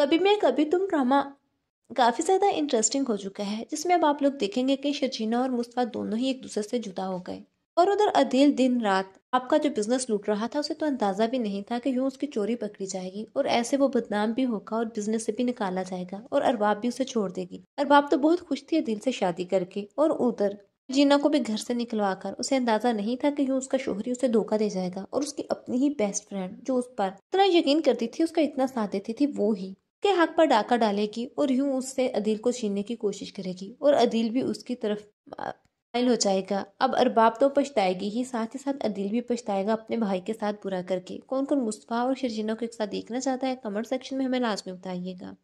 कभी मैं कभी तुम ड्रामा काफ़ी ज़्यादा इंटरेस्टिंग हो चुका है जिसमें अब आप लोग देखेंगे कि शर्जीना और मुस्तफा दोनों ही एक दूसरे से जुदा हो गए और उधर अधील दिन रात आपका जो बिजनेस लूट रहा था उसे तो अंदाज़ा भी नहीं था कि यूँ उसकी चोरी पकड़ी जाएगी और ऐसे वो बदनाम भी होगा और बिजनेस से भी निकाला जाएगा और अरबाब भी उसे छोड़ देगी अरबाब तो बहुत खुश थी दिल से शादी करके और उधर जीना को भी घर से निकलवा कर उसे अंदाजा नहीं था कि यूँ उसका शोहरी उसे धोखा दे जाएगा और उसकी अपनी ही बेस्ट फ्रेंड जो उस पर इतना यकीन करती थी उसका इतना साथ देती थी वो ही के हक पर डाका डालेगी और यूं उससे अदील को छीनने की कोशिश करेगी और अदील भी उसकी तरफ माइल हो जाएगा अब अरबाब तो पछताएगी ही साथ ही साथ अदील भी पछताएगा अपने भाई के साथ बुरा करके कौन कौन मुस्तफ़ा और शर्जिनों को एक साथ देखना चाहता है कमेंट सेक्शन में हमें लाजमी बताइएगा